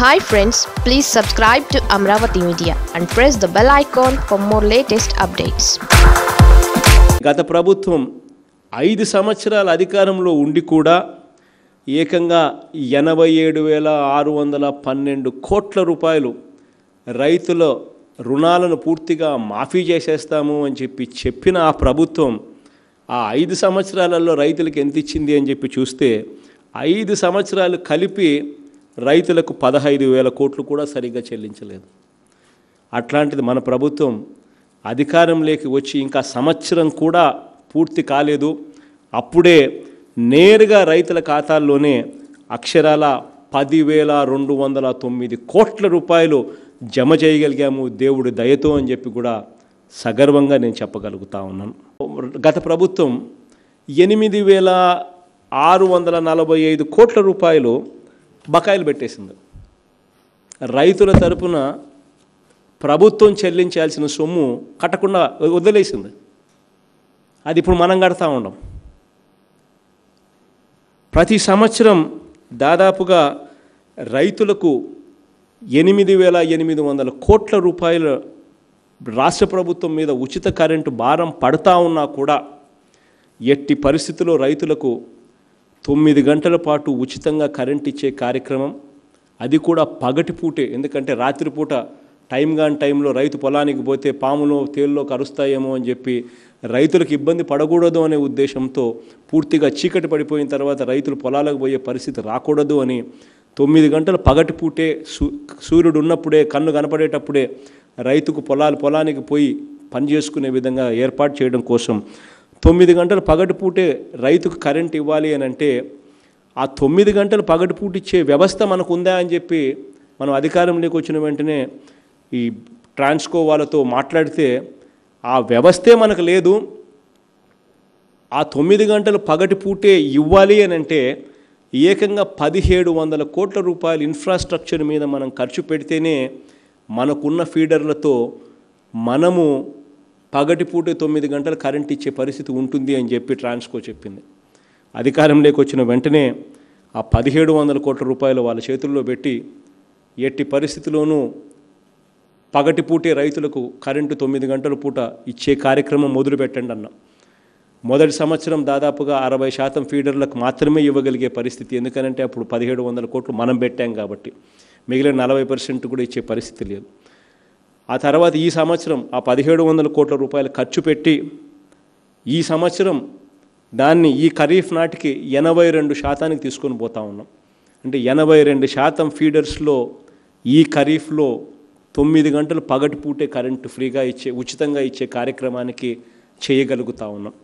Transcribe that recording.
hi friends please subscribe to Amaravati media and press the bell icon for more latest updates గత ప్రభుత్వం ఐదు సంవత్సరాల అధికారంలో ఉండి కూడా ఏకంగా ఎనభై ఏడు వేల ఆరు వందల పన్నెండు కోట్ల రూపాయలు రైతుల రుణాలను పూర్తిగా మాఫీ చేసేస్తాము అని చెప్పి చెప్పిన ఆ ప్రభుత్వం ఆ ఐదు సంవత్సరాలలో రైతులకు ఎంత ఇచ్చింది అని చెప్పి చూస్తే ఐదు సంవత్సరాలు కలిపి రైతులకు పదహైదు వేల కోట్లు కూడా సరిగ్గా చెల్లించలేదు అట్లాంటిది మన ప్రభుత్వం అధికారంలోకి వచ్చి ఇంకా సంవత్సరం కూడా పూర్తి కాలేదు అప్పుడే నేరుగా రైతుల ఖాతాల్లోనే అక్షరాల పదివేల రెండు వందల తొమ్మిది కోట్ల రూపాయలు జమ చేయగలిగాము దేవుడి దయతో అని చెప్పి కూడా సగర్వంగా నేను చెప్పగలుగుతా ఉన్నాను గత ప్రభుత్వం ఎనిమిది వేల ఆరు వందల నలభై ఐదు కోట్ల రూపాయలు బకాయిలు పెట్టేసింది రైతుల తరపున ప్రభుత్వం చెల్లించాల్సిన సొమ్ము కట్టకుండా వదిలేసింది అది ఇప్పుడు మనం కడతా ఉండం ప్రతి సంవత్సరం దాదాపుగా రైతులకు ఎనిమిది వేల ఎనిమిది వందల కోట్ల రూపాయల రాష్ట్ర ప్రభుత్వం మీద ఉచిత కరెంటు భారం పడతా ఉన్నా కూడా ఎట్టి పరిస్థితుల్లో రైతులకు తొమ్మిది గంటల పాటు ఉచితంగా కరెంట్ ఇచ్చే కార్యక్రమం అది కూడా పగటిపూటే ఎందుకంటే రాత్రిపూట టైం కాని టైంలో రైతు పొలానికి పోతే పాములో తేల్లో కరుస్తాయేమో అని చెప్పి రైతులకు ఇబ్బంది పడకూడదు అనే ఉద్దేశంతో పూర్తిగా చీకటి పడిపోయిన తర్వాత రైతులు పొలాలకు పోయే పరిస్థితి రాకూడదు అని తొమ్మిది గంటలు పగటి పూటే సూర్యుడు ఉన్నప్పుడే కన్ను కనపడేటప్పుడే రైతుకు పొలాలు పొలానికి పోయి పనిచేసుకునే విధంగా ఏర్పాటు చేయడం కోసం తొమ్మిది గంటలు పగటి పూటే రైతుకు కరెంట్ ఇవ్వాలి అని అంటే ఆ తొమ్మిది గంటలు పూట ఇచ్చే వ్యవస్థ మనకు ఉందా అని చెప్పి మనం అధికారంలోకి వచ్చిన వెంటనే ఈ ట్రాన్స్కో వాళ్ళతో మాట్లాడితే ఆ వ్యవస్థే మనకు లేదు ఆ తొమ్మిది గంటలు పగటి పూటే ఇవ్వాలి అని అంటే ఏకంగా పదిహేడు వందల కోట్ల రూపాయలు ఇన్ఫ్రాస్ట్రక్చర్ మీద మనం ఖర్చు పెడితేనే మనకున్న ఫీడర్లతో మనము పగటి పూట తొమ్మిది గంటలు కరెంట్ ఇచ్చే పరిస్థితి ఉంటుంది అని చెప్పి ట్రాన్స్కో చెప్పింది అధికారంలోకి వచ్చిన వెంటనే ఆ పదిహేడు వందల కోట్ల రూపాయలు వాళ్ళ చేతుల్లో పెట్టి ఎట్టి పరిస్థితిలోనూ పూటే రైతులకు కరెంటు తొమ్మిది గంటల పూట ఇచ్చే కార్యక్రమం మొదలుపెట్టండి అన్న మొదటి సంవత్సరం దాదాపుగా అరవై శాతం ఫీడర్లకు మాత్రమే ఇవ్వగలిగే పరిస్థితి ఎందుకనంటే అప్పుడు పదిహేడు వందల కోట్లు మనం పెట్టాం కాబట్టి మిగిలిన నలభై పర్సెంట్ కూడా ఇచ్చే పరిస్థితి లేదు ఆ తర్వాత ఈ సంవత్సరం ఆ పదిహేడు వందల కోట్ల రూపాయలు ఖర్చు పెట్టి ఈ సంవత్సరం దాన్ని ఈ ఖరీఫ్ నాటికి ఎనభై రెండు శాతానికి తీసుకొని పోతా ఉన్నాం అంటే ఎనభై రెండు శాతం ఫీడర్స్లో ఈ ఖరీఫ్లో తొమ్మిది గంటలు పగటిపూటే కరెంటు ఫ్రీగా ఇచ్చే ఉచితంగా ఇచ్చే కార్యక్రమానికి చేయగలుగుతా ఉన్నాం